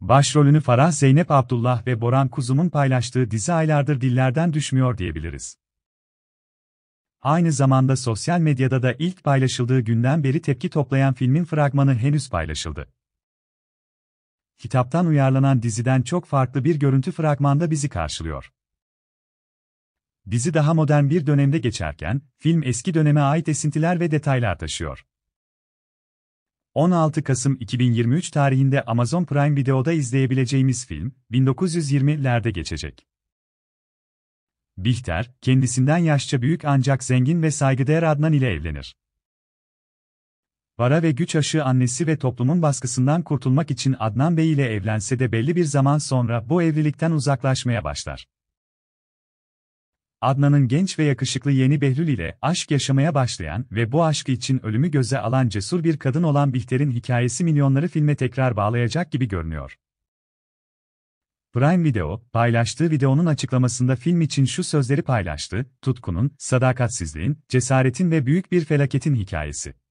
Başrolünü Farah Zeynep Abdullah ve Boran Kuzum'un paylaştığı dizi aylardır dillerden düşmüyor diyebiliriz. Aynı zamanda sosyal medyada da ilk paylaşıldığı günden beri tepki toplayan filmin fragmanı henüz paylaşıldı. Kitaptan uyarlanan diziden çok farklı bir görüntü fragmanda bizi karşılıyor. Dizi daha modern bir dönemde geçerken, film eski döneme ait esintiler ve detaylar taşıyor. 16 Kasım 2023 tarihinde Amazon Prime Video'da izleyebileceğimiz film, 1920'lerde geçecek. Bihter, kendisinden yaşça büyük ancak zengin ve saygıdeğer Adnan ile evlenir. Para ve güç aşığı annesi ve toplumun baskısından kurtulmak için Adnan Bey ile evlense de belli bir zaman sonra bu evlilikten uzaklaşmaya başlar. Adnan'ın genç ve yakışıklı yeni Behlül ile aşk yaşamaya başlayan ve bu aşkı için ölümü göze alan cesur bir kadın olan Bihter'in hikayesi milyonları filme tekrar bağlayacak gibi görünüyor. Prime Video, paylaştığı videonun açıklamasında film için şu sözleri paylaştı, tutkunun, sadakatsizliğin, cesaretin ve büyük bir felaketin hikayesi.